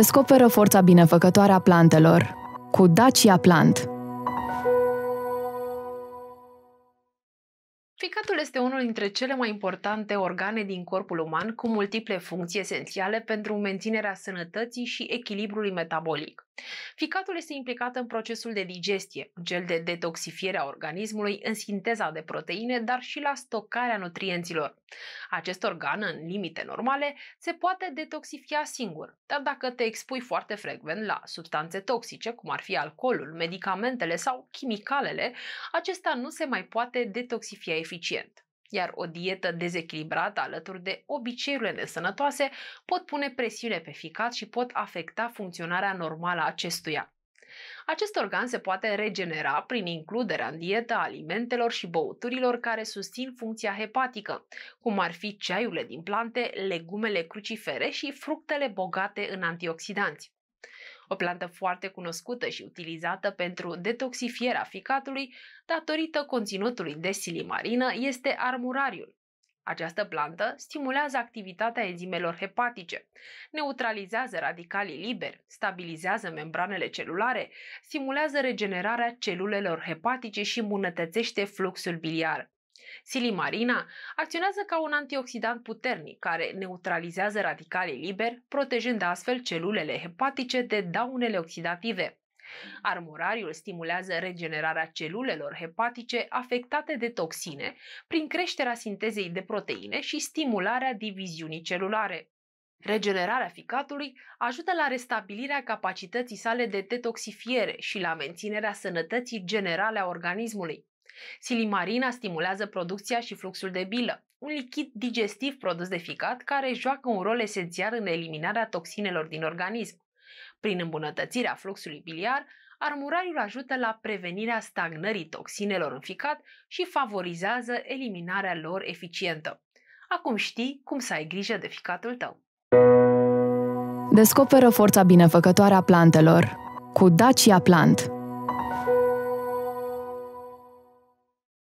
Descoperă forța binefăcătoare a plantelor cu Dacia Plant. Ficatul este unul dintre cele mai importante organe din corpul uman, cu multiple funcții esențiale pentru menținerea sănătății și echilibrului metabolic. Ficatul este implicat în procesul de digestie, gel de detoxifiere a organismului în sinteza de proteine, dar și la stocarea nutrienților. Acest organ, în limite normale, se poate detoxifia singur, dar dacă te expui foarte frecvent la substanțe toxice, cum ar fi alcoolul, medicamentele sau chimicalele, acesta nu se mai poate detoxifia eficient. Iar o dietă dezechilibrată alături de obiceiurile nesănătoase pot pune presiune pe ficat și pot afecta funcționarea normală a acestuia. Acest organ se poate regenera prin includerea în dietă alimentelor și băuturilor care susțin funcția hepatică, cum ar fi ceaiurile din plante, legumele crucifere și fructele bogate în antioxidanți o plantă foarte cunoscută și utilizată pentru detoxifierea ficatului datorită conținutului de silimarină este armurariul. Această plantă stimulează activitatea enzimelor hepatice, neutralizează radicalii liberi, stabilizează membranele celulare, stimulează regenerarea celulelor hepatice și îmbunătățește fluxul biliar. Silimarina acționează ca un antioxidant puternic care neutralizează radicalii liberi, protejând astfel celulele hepatice de daunele oxidative. Armurariul stimulează regenerarea celulelor hepatice afectate de toxine prin creșterea sintezei de proteine și stimularea diviziunii celulare. Regenerarea ficatului ajută la restabilirea capacității sale de detoxifiere și la menținerea sănătății generale a organismului. Silimarina stimulează producția și fluxul de bilă, un lichid digestiv produs de ficat care joacă un rol esențial în eliminarea toxinelor din organism. Prin îmbunătățirea fluxului biliar, armurariul ajută la prevenirea stagnării toxinelor în ficat și favorizează eliminarea lor eficientă. Acum știi cum să ai grijă de ficatul tău. Descoperă forța binefăcătoare a plantelor cu Dacia Plant –